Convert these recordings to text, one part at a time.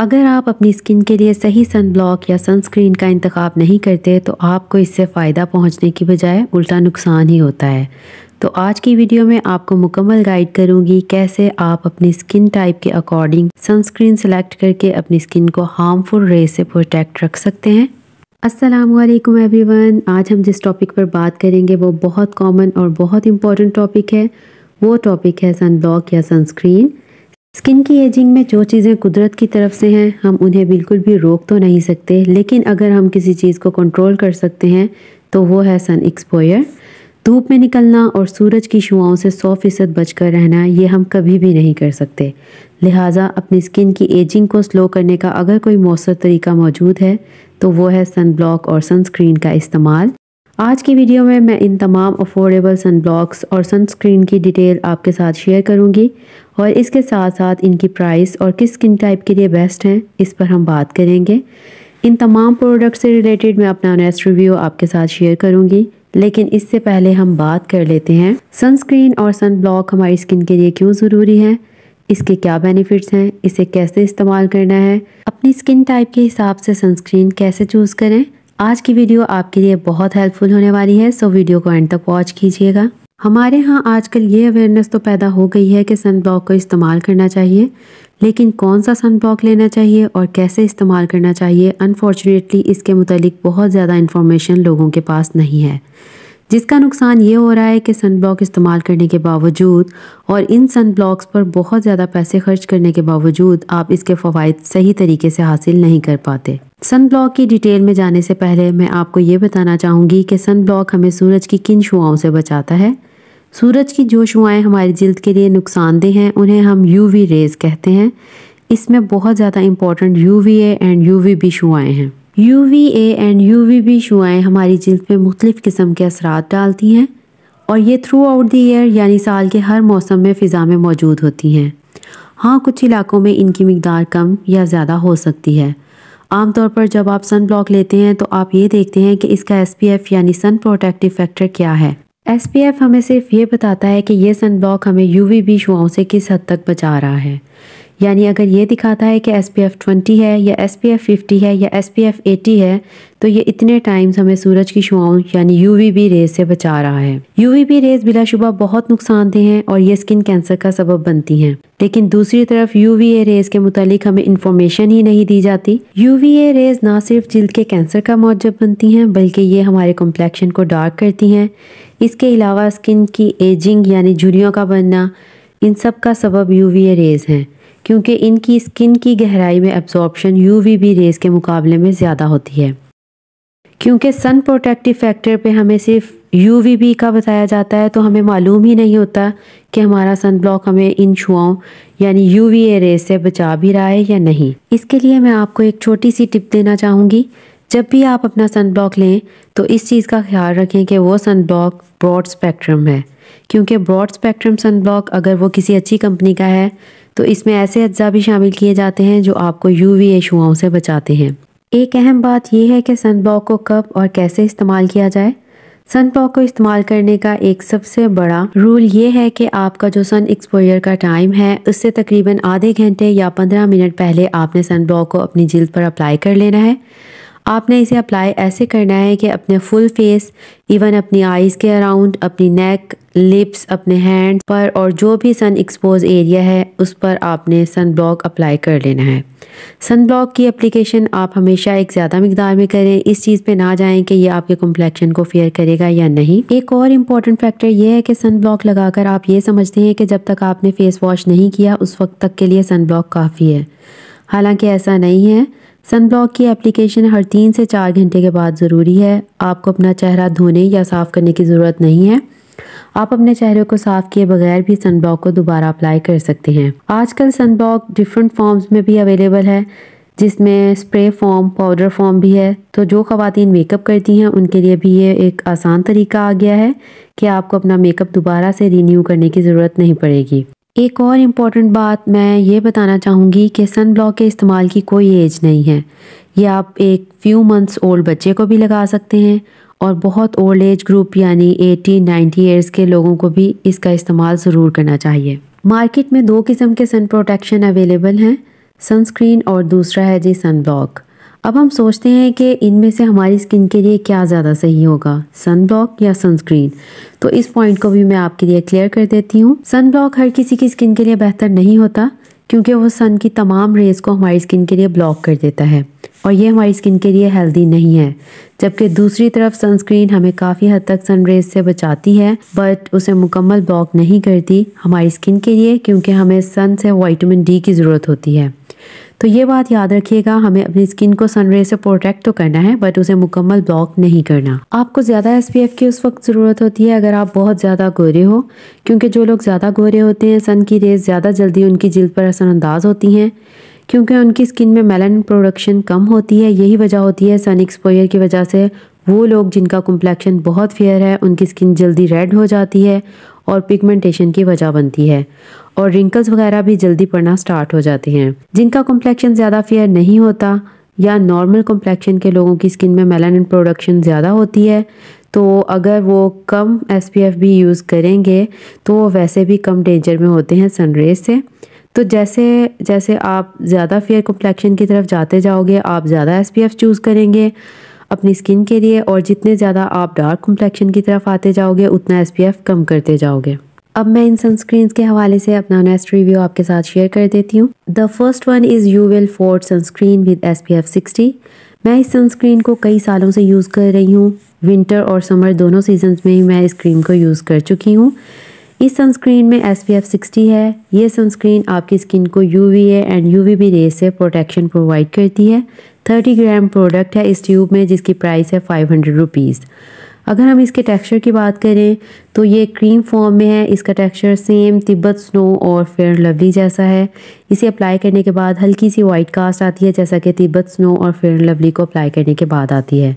अगर आप अपनी स्किन के लिए सही सन ब्लॉक या सनस्क्रीन का इंतखब नहीं करते तो आपको इससे फ़ायदा पहुंचने की बजाय उल्टा नुकसान ही होता है तो आज की वीडियो में आपको मुकम्मल गाइड करूंगी कैसे आप अपनी स्किन टाइप के अकॉर्डिंग सनस्क्रीन सेलेक्ट करके अपनी स्किन को हार्मफुल रे से प्रोटेक्ट रख सकते हैं असलम एवरी वन आज हम जिस टॉपिक पर बात करेंगे वो बहुत कॉमन और बहुत इंपॉर्टेंट टॉपिक है वो टॉपिक है सन ब्लॉक या सनस्क्रीन स्किन की एजिंग में जो चीज़ें कुदरत की तरफ से हैं हम उन्हें बिल्कुल भी रोक तो नहीं सकते लेकिन अगर हम किसी चीज़ को कंट्रोल कर सकते हैं तो वो है सन एक्सपोयर धूप में निकलना और सूरज की शुआओं से सौ फीसद बच कर रहना ये हम कभी भी नहीं कर सकते लिहाजा अपनी स्किन की एजिंग को स्लो करने का अगर कोई मौसर तरीका मौजूद है तो वो है सन ब्लॉक और सनस्क्रीन का इस्तेमाल आज की वीडियो में मैं इन तमाम अफोर्डेबल सन ब्लॉक्स और सनस्क्रीन की डिटेल आपके साथ शेयर करूंगी और इसके साथ साथ इनकी प्राइस और किस स्किन टाइप के लिए बेस्ट हैं इस पर हम बात करेंगे इन तमाम प्रोडक्ट से रिलेटेड मैं अपना नेक्स्ट रिव्यू आपके साथ शेयर करूंगी लेकिन इससे पहले हम बात कर लेते हैं सनस्क्रीन और सन ब्लॉक हमारी स्किन के लिए क्यों ज़रूरी है इसके क्या बेनिफिट्स हैं इसे कैसे इस्तेमाल करना है अपनी स्किन टाइप के हिसाब से सनस्क्रीन कैसे चूज़ करें आज की वीडियो आपके लिए बहुत हेल्पफुल होने वाली है सो वीडियो को एंड तक वॉच कीजिएगा हमारे यहाँ आजकल ये अवेयरनेस तो पैदा हो गई है कि सन ब्लॉक को इस्तेमाल करना चाहिए लेकिन कौन सा सन ब्लॉक लेना चाहिए और कैसे इस्तेमाल करना चाहिए अनफॉर्चुनेटली इसके मतलब बहुत ज़्यादा इन्फॉर्मेशन लोगों के पास नहीं है जिसका नुकसान ये हो रहा है कि सन ब्लॉक इस्तेमाल करने के बावजूद और इन सन ब्लॉक्स पर बहुत ज़्यादा पैसे खर्च करने के बावजूद आप इसके फ़वाद सही तरीके से हासिल नहीं कर पाते सन ब्लॉक की डिटेल में जाने से पहले मैं आपको ये बताना चाहूँगी कि सन ब्लॉक हमें सूरज की किन शुआओं से बचाता है सूरज की जो शुआएँ हमारी जल्द के लिए नुकसानदेह हैं उन्हें हम यू रेज़ कहते हैं इसमें बहुत ज़्यादा important U V and U V B हैं U V A and U V B शुआएँ हमारी जल्द पर मुख्तफ किस्म के असरा डालती हैं और ये थ्रू आउट द ईयर यानी साल के हर मौसम में फ़िज़ा में मौजूद होती हैं हाँ कुछ इलाकों में इनकी मकदार कम या ज़्यादा हो सकती है आम तौर पर जब आप सन ब्लॉक लेते हैं तो आप ये देखते हैं कि इसका एस पी एफ़ यानी सन प्रोटेक्टिव फैक्टर क्या है एस पी एफ़ हमें सिर्फ ये बताता है कि ये सन ब्लॉक हमें यू वी बी शुआओं से किस हद तक बचा रहा है यानी अगर ये दिखाता है कि एस पी एफ़ ट्वेंटी है या एस पी एफ़ फिफ्टी है या एस पी एफ़ एटी है तो ये इतने टाइम्स हमें सूरज की शुआओं यानी यू वी बी रेज से बचा रहा है यू वी बी रेज बिलाशुबा बहुत नुकसानदेह हैं और ये स्किन कैंसर का सबब बनती हैं लेकिन दूसरी तरफ यू वी ए रेज के मुतालिक हमें इन्फॉर्मेशन ही नहीं दी जाती यू वी ए रेज ना सिर्फ जल्द के कैंसर का मौजब बनती हैं बल्कि ये हमारे कॉम्प्लेक्शन को डार्क करती हैं इसके अलावा स्किन की एजिंग यानी झुरियों का बनना इन सब का सबब यू वी ए रेज हैं क्योंकि इनकी स्किन की गहराई में वी बी रेज के मुकाबले में ज़्यादा होती है क्योंकि सन प्रोटेक्टिव फैक्टर पे हमें सिर्फ बी का बताया जाता है तो हमें मालूम ही नहीं होता कि हमारा सन ब्लॉक हमें इन छुआओं यानी ए रेज से बचा भी रहा है या नहीं इसके लिए मैं आपको एक छोटी सी टिप देना चाहूँगी जब भी आप अपना सन ब्लॉक लें तो इस चीज़ का ख्याल रखें कि वो सन ब्लॉक ब्रॉड स्पेक्ट्रम है क्योंकि ब्रॉड स्पेक्ट्रम सन ब्लॉक अगर वो किसी अच्छी कंपनी का है तो इसमें ऐसे अज्जा भी शामिल किए जाते हैं जो आपको ए एशुआओं से बचाते हैं एक अहम बात यह है कि सनब्लॉक को कब और कैसे इस्तेमाल किया जाए सनब्लॉक को इस्तेमाल करने का एक सबसे बड़ा रूल ये है कि आपका जो सन एक्सपोजर का टाइम है उससे तकरीबन आधे घंटे या पंद्रह मिनट पहले आपने सनब्लॉक को अपनी जिल्द पर अप्लाई कर लेना है आपने इसे अप्लाई ऐसे करना है कि अपने फुल फेस इवन अपनी आईज़ के अराउंड अपनी नेक लिप्स अपने हैंड पर और जो भी सन एक्सपोज एरिया है उस पर आपने सन ब्लॉक अप्लाई कर लेना है सन ब्लॉक की एप्लीकेशन आप हमेशा एक ज़्यादा मकदार में करें इस चीज़ पे ना जाएं कि ये आपके कॉम्प्लेक्शन को फेयर करेगा या नहीं एक और इम्पॉर्टेंट फैक्टर ये है कि सन ब्लॉक लगाकर आप ये समझते हैं कि जब तक आपने फेस वॉश नहीं किया उस वक्त तक के लिए सन ब्लॉक काफ़ी है हालांकि ऐसा नहीं है सन ब्लॉक की एप्लीकेशन हर तीन से चार घंटे के बाद ज़रूरी है आपको अपना चेहरा धोने या साफ़ करने की ज़रूरत नहीं है आप अपने चेहरे को साफ़ किए बगैर भी सन ब्लॉक को दोबारा अप्लाई कर सकते हैं आजकल सन ब्लॉक डिफरेंट फॉर्म्स में भी अवेलेबल है जिसमें स्प्रे फॉर्म पाउडर फॉर्म भी है तो जो खातन मेकअप करती हैं उनके लिए भी ये एक आसान तरीका आ गया है कि आपको अपना मेकअप दोबारा से रीन्यू करने की ज़रूरत नहीं पड़ेगी एक और इम्पॉर्टेंट बात मैं ये बताना चाहूँगी कि सन ब्लॉक के इस्तेमाल की कोई एज नहीं है ये आप एक फ्यू मंथ्स ओल्ड बच्चे को भी लगा सकते हैं और बहुत ओल्ड एज ग्रुप यानी 80, 90 ईयर्स के लोगों को भी इसका इस्तेमाल ज़रूर करना चाहिए मार्केट में दो किस्म के सन प्रोटेक्शन अवेलेबल हैं सनस्क्रीन और दूसरा है जी सन ब्लॉक अब हम सोचते हैं कि इनमें से हमारी स्किन के लिए क्या ज़्यादा सही होगा सन ब्लॉक या सनस्क्रीन तो इस पॉइंट को भी मैं आपके लिए क्लियर कर देती हूँ सन ब्लॉक हर किसी की स्किन के लिए बेहतर नहीं होता क्योंकि वो सन की तमाम रेज को हमारी स्किन के लिए ब्लॉक कर देता है और ये हमारी स्किन के लिए हेल्दी नहीं है जबकि दूसरी तरफ सनस्क्रीन हमें काफ़ी हद तक सन रेज से बचाती है बट उसे मुकम्मल ब्लॉक नहीं करती हमारी स्किन के लिए क्योंकि हमें सन से वाइटामिन डी की ज़रूरत होती है तो ये बात याद रखिएगा हमें अपनी स्किन को सनरे से प्रोटेक्ट तो करना है बट उसे मुकम्मल ब्लॉक नहीं करना आपको ज़्यादा एस की उस वक्त ज़रूरत होती है अगर आप बहुत ज़्यादा गोरे हो क्योंकि जो लोग ज़्यादा गोरे होते हैं सन की रेज ज़्यादा जल्दी उनकी जिल्द पर असरअंदाज होती हैं क्योंकि उनकी स्किन में मेलन प्रोडक्शन कम होती है यही वजह होती है सन एक्सपोयर की वजह से वो लोग जिनका कम्प्लेक्शन बहुत फेयर है उनकी स्किन जल्दी रेड हो जाती है और पिगमेंटेशन की वजह बनती है और रिंकल्स वगैरह भी जल्दी पड़ना स्टार्ट हो जाते हैं जिनका कॉम्प्लेक्शन ज़्यादा फेयर नहीं होता या नॉर्मल कॉम्प्लेक्शन के लोगों की स्किन में मेलानिन प्रोडक्शन ज़्यादा होती है तो अगर वो कम एस भी यूज़ करेंगे तो वो वैसे भी कम डेंजर में होते हैं सनरेज से तो जैसे जैसे आप ज़्यादा फेयर कॉम्प्लेक्शन की तरफ जाते जाओगे आप ज़्यादा एस चूज़ करेंगे अपनी स्किन के लिए और जितने ज़्यादा आप डार्क कम्प्लेक्शन की तरफ आते जाओगे उतना एस कम करते जाओगे अब मैं इन सनस्क्रीन के हवाले से अपना नेक्स्ट रिव्यू आपके साथ शेयर कर देती हूँ the first one is you will ford sunscreen with S P F sixty मैं इस सनस्क्रीन को कई सालों से यूज़ कर रही हूँ विंटर और समर दोनों सीजन में ही मैं इस क्रीम को यूज़ कर चुकी हूँ इस सनस्क्रीन में एस पी एफ सिक्सटी है ये सनस्क्रीन आपकी स्किन को U V A and U V B rays से प्रोटेक्शन प्रोवाइड करती है थर्टी ग्राम प्रोडक्ट है इस ट्यूब में जिसकी प्राइस है फाइव हंड्रेड रुपीज़ अगर हम इसके टेक्सचर की बात करें तो ये क्रीम फॉर्म में है इसका टेक्सचर सेम तिब्बत स्नो और फेयर लवली जैसा है इसे अप्लाई करने के बाद हल्की सी वाइट कास्ट आती है जैसा कि तिब्बत स्नो और फेयर लवली को अप्लाई करने के बाद आती है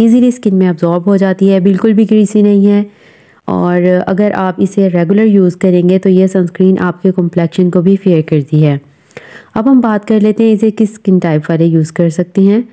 ईजीली स्किन में अब्जॉर्ब हो जाती है बिल्कुल भी ग्रीसी नहीं है और अगर आप इसे रेगुलर यूज़ करेंगे तो ये सनस्क्रीन आपके कॉम्प्लेक्शन को भी फेयर करती है अब हम बात कर लेते हैं इसे किस स्किन टाइप वाले यूज़ कर सकते हैं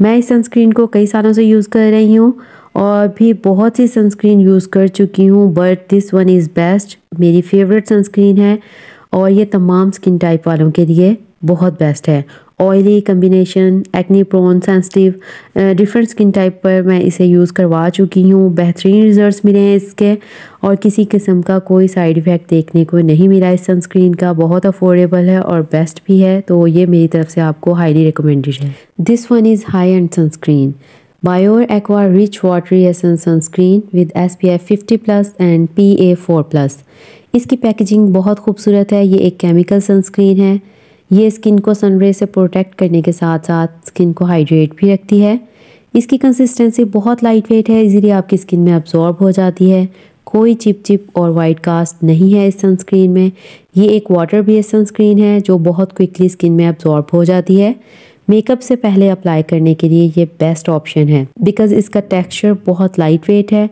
मैं इस सनस्क्रीन को कई सालों से यूज़ कर रही हूँ और भी बहुत सी सनस्क्रीन यूज़ कर चुकी हूँ but this one is best मेरी फेवरेट सनस्क्रीन है और ये तमाम स्किन टाइप वालों के लिए बहुत बेस्ट है oily combination acne prone sensitive different skin type पर मैं इसे यूज़ करवा चुकी हूँ बेहतरीन रिजल्ट्स मिले हैं इसके और किसी किस्म का कोई साइड इफ़ेक्ट देखने को नहीं मिला इस सनस्क्रीन का बहुत अफोर्डेबल है और बेस्ट भी है तो ये मेरी तरफ से आपको हाईली रिकमेंडेड है this one is high end sunscreen Biore aqua Bior essence sunscreen with S P F fifty plus and P A four plus इसकी पैकेजिंग बहुत खूबसूरत है ये एक केमिकल सनस्क्रीन है ये स्किन को सनरे से प्रोटेक्ट करने के साथ साथ स्किन को हाइड्रेट भी रखती है इसकी कंसिस्टेंसी बहुत लाइट वेट है इजीली आपकी स्किन में अब्जॉर्ब हो जाती है कोई चिप चिप और वाइट कास्ट नहीं है इस सनस्क्रीन में ये एक वाटर बेस्ड सनस्क्रीन है जो बहुत क्विकली स्किन में अब्जॉर्ब हो जाती है मेकअप से पहले अप्लाई करने के लिए ये बेस्ट ऑप्शन है बिकॉज़ इसका टेक्स्चर बहुत लाइट वेट है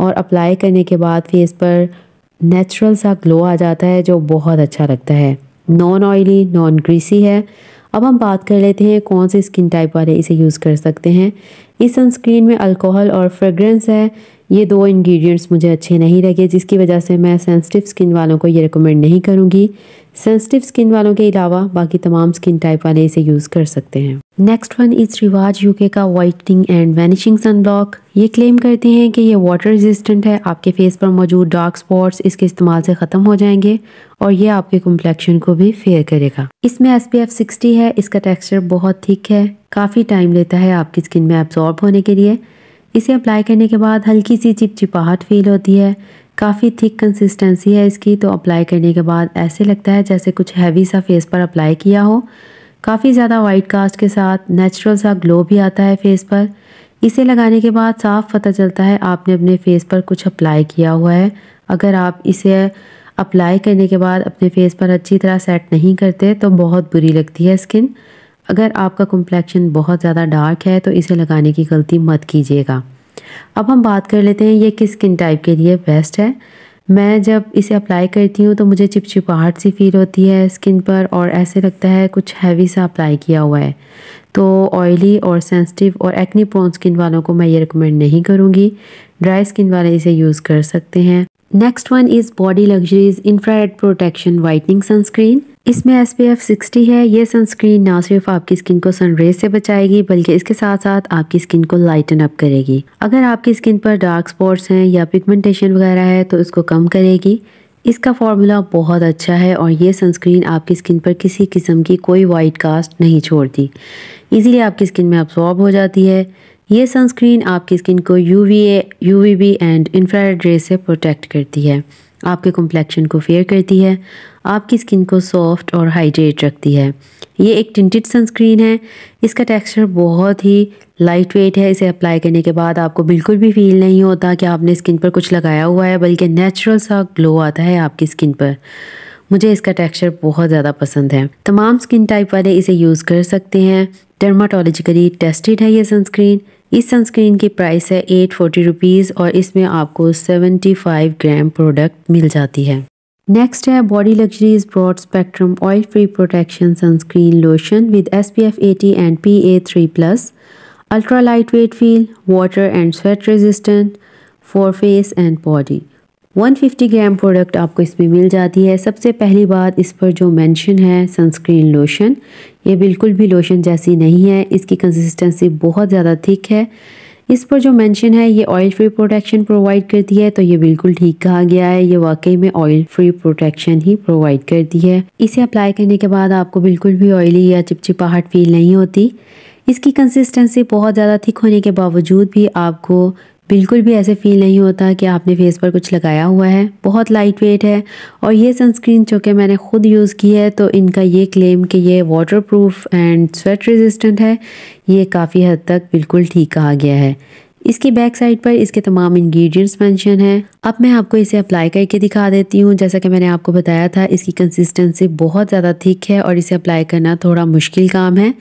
और अप्लाई करने के बाद फेस पर नेचुरल सा ग्लो आ जाता है जो बहुत अच्छा लगता है नॉन ऑयली नॉन ग्रीसी है अब हम बात कर लेते हैं कौन से स्किन टाइप वाले इसे यूज़ कर सकते हैं इस सनस्क्रीन में अल्कोहल और फ्रेगरेंस है ये दो इंग्रेडिएंट्स मुझे अच्छे नहीं लगे जिसकी वजह से मैं सेंसिटिव स्किन वालों को ये रिकमेंड नहीं करूँगी सेंसिटिव स्किन वालों के अलावा बाकी तमाम स्किन टाइप वाले इसे यूज़ कर सकते हैं next one is Rivaj UK का whitening and vanishing sun block ये क्लेम करते हैं कि ये वाटर रेजिस्टेंट है आपके फेस पर मौजूद डार्क स्पॉट्स इसके इस्तेमाल से ख़त्म हो जाएंगे और ये आपके कम्प्लेक्शन को भी फेयर करेगा इसमें एस पी एफ सिक्सटी है इसका टेक्स्चर बहुत थिक है काफ़ी टाइम लेता है आपकी स्किन में एब्जॉर्ब होने के लिए इसे अप्लाई करने के बाद हल्की सी चिपचिपाहट फील होती है काफ़ी थिक कंसिस्टेंसी है इसकी तो अप्लाई करने के बाद ऐसे लगता है जैसे कुछ हैवी सा फेस पर अप्लाई किया हो काफ़ी ज़्यादा वाइट कास्ट के साथ नेचुरल सा ग्लो भी आता है फेस पर इसे लगाने के बाद साफ पता चलता है आपने अपने फेस पर कुछ अप्लाई किया हुआ है अगर आप इसे अप्लाई करने के बाद अपने फेस पर अच्छी तरह सेट नहीं करते तो बहुत बुरी लगती है स्किन अगर आपका कम्प्लेक्शन बहुत ज़्यादा डार्क है तो इसे लगाने की गलती मत कीजिएगा अब हम बात कर लेते हैं ये किस स्किन टाइप के लिए बेस्ट है मैं जब इसे अप्लाई करती हूँ तो मुझे चिपचिपाहट सी फील होती है स्किन पर और ऐसे लगता है कुछ हैवी सा अप्लाई किया हुआ है तो ऑयली और सेंसिटिव और एक्नी प्रोन स्किन वालों को मैं ये रिकमेंड नहीं करूँगी ड्राई स्किन वाले इसे यूज़ कर सकते हैं next one is body luxuries infrared protection whitening sunscreen इसमें एस पी एफ सिक्सटी है ये सनस्क्रीन ना सिर्फ आपकी स्किन को सनरेज से बचाएगी बल्कि इसके साथ साथ आपकी स्किन को लाइटन अप करेगी अगर आपकी स्किन पर डार्क स्पॉट्स हैं या पिगमेंटेशन वगैरह है तो इसको कम करेगी इसका फार्मूला बहुत अच्छा है और ये सनस्क्रीन आपकी स्किन पर किसी किस्म की कोई वाइट कास्ट नहीं छोड़ती इजीली आपकी स्किन में अब्सॉर्ब हो जाती है ये सनस्क्रीन आपकी स्किन को U V and infrared rays से प्रोटेक्ट करती है आपके कॉम्प्लेक्शन को फेयर करती है आपकी स्किन को सॉफ्ट और हाइड्रेट रखती है ये एक टिंटेड सनस्क्रीन है इसका टेक्सचर बहुत ही लाइट वेट है इसे अप्लाई करने के बाद आपको बिल्कुल भी फील नहीं होता कि आपने स्किन पर कुछ लगाया हुआ है बल्कि नेचुरल सा ग्लो आता है आपकी स्किन पर मुझे इसका टेक्सचर बहुत ज़्यादा पसंद है तमाम स्किन टाइप वाले इसे यूज़ कर सकते हैं डर्माटोलॉजिकली टेस्टेड है ये सनस्क्रीन इस सनस्क्रीन की प्राइस है एट फोर्टी रुपीज़ और इसमें आपको सेवेंटी फाइव ग्राम प्रोडक्ट मिल जाती है नेक्स्ट है body luxuries broad spectrum oil free protection sunscreen lotion with S P F eighty and P A three plus ultra light weight feel water and sweat resistant for face and body 150 gram product आपको इसमें मिल जाती है सबसे पहली बात इस पर जो मेंशन है सनस्क्रीन लोशन ये बिल्कुल भी लोशन जैसी नहीं है इसकी कंसिस्टेंसी बहुत ज़्यादा थिक है इस पर जो मेंशन है ये ऑयल फ्री प्रोटेक्शन प्रोवाइड करती है तो ये बिल्कुल ठीक कहा गया है ये वाकई में ऑयल फ्री प्रोटेक्शन ही प्रोवाइड करती है इसे अप्लाई करने के बाद आपको बिल्कुल भी ऑयली या चिपचिपाहट फील नहीं होती इसकी कंसिस्टेंसी बहुत ज़्यादा थिक होने के बावजूद भी आपको बिल्कुल भी ऐसे फील नहीं होता कि आपने फेस पर कुछ लगाया हुआ है बहुत लाइट वेट है और ये सनस्क्रीन जो कि मैंने ख़ुद यूज़ की है तो इनका ये क्लेम कि ये water proof and sweat resistant है ये काफ़ी हद तक बिल्कुल ठीक कहा गया है इसकी बैक साइड पर इसके तमाम इंग्रेडिएंट्स मेंशन हैं अब मैं आपको इसे अप्लाई करके दिखा देती हूँ जैसा कि मैंने आपको बताया था इसकी कंसिस्टेंसी बहुत ज़्यादा थिक है और इसे अप्लाई करना थोड़ा मुश्किल काम है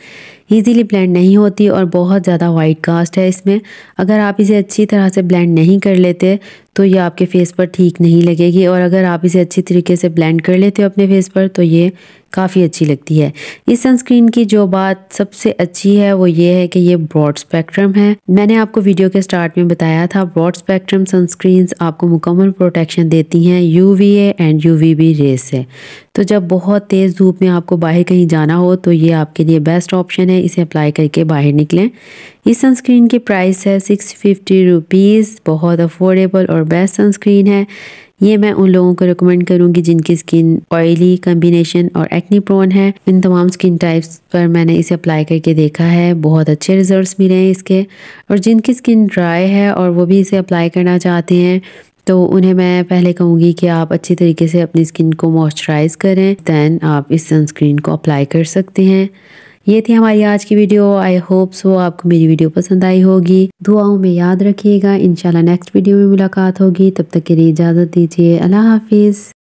ईजीली ब्लेंड नहीं होती और बहुत ज़्यादा वाइट कास्ट है इसमें अगर आप इसे अच्छी तरह से ब्लेंड नहीं कर लेते तो ये आपके फेस पर ठीक नहीं लगेगी और अगर आप इसे अच्छी तरीके से ब्लेंड कर लेते हो अपने फेस पर तो ये काफ़ी अच्छी लगती है इस सनस्क्रीन की जो बात सबसे अच्छी है वो ये है कि ये ब्रॉड स्पेक्ट्रम है मैंने आपको वीडियो के स्टार्ट में बताया था ब्रॉड स्पेक्ट्रम सनस्क्रीन आपको मुकम्मल प्रोटेक्शन देती हैं यू एंड यू रेस से तो जब बहुत तेज़ धूप में आपको बाहर कहीं जाना हो तो ये आपके लिए बेस्ट ऑप्शन है इसे अप्लाई करके बाहर निकलें इस सनस्क्रीन की प्राइस है सिक्स फिफ्टी रुपीज़ बहुत अफोर्डेबल और बेस्ट सनस्क्रीन है ये मैं उन लोगों को रिकमेंड करूँगी जिनकी स्किन ऑयली कम्बिनेशन और एक्नी प्रोन है इन तमाम स्किन टाइप्स पर मैंने इसे अप्लाई करके देखा है बहुत अच्छे रिजल्ट्स मिले हैं इसके और जिनकी स्किन ड्राई है और वो भी इसे अप्लाई करना चाहते हैं तो उन्हें मैं पहले कहूँगी कि आप अच्छी तरीके से अपनी स्किन को मॉइस्चराइज़ करें दैन आप इस सनस्क्रीन को अप्लाई कर सकते हैं ये थी हमारी आज की वीडियो आई होप सो आपको मेरी वीडियो पसंद आई होगी दुआओं में याद रखिएगा इनशाला नेक्स्ट वीडियो में मुलाकात होगी तब तक के लिए इजाज़त दीजिए अल्लाह हाफिज़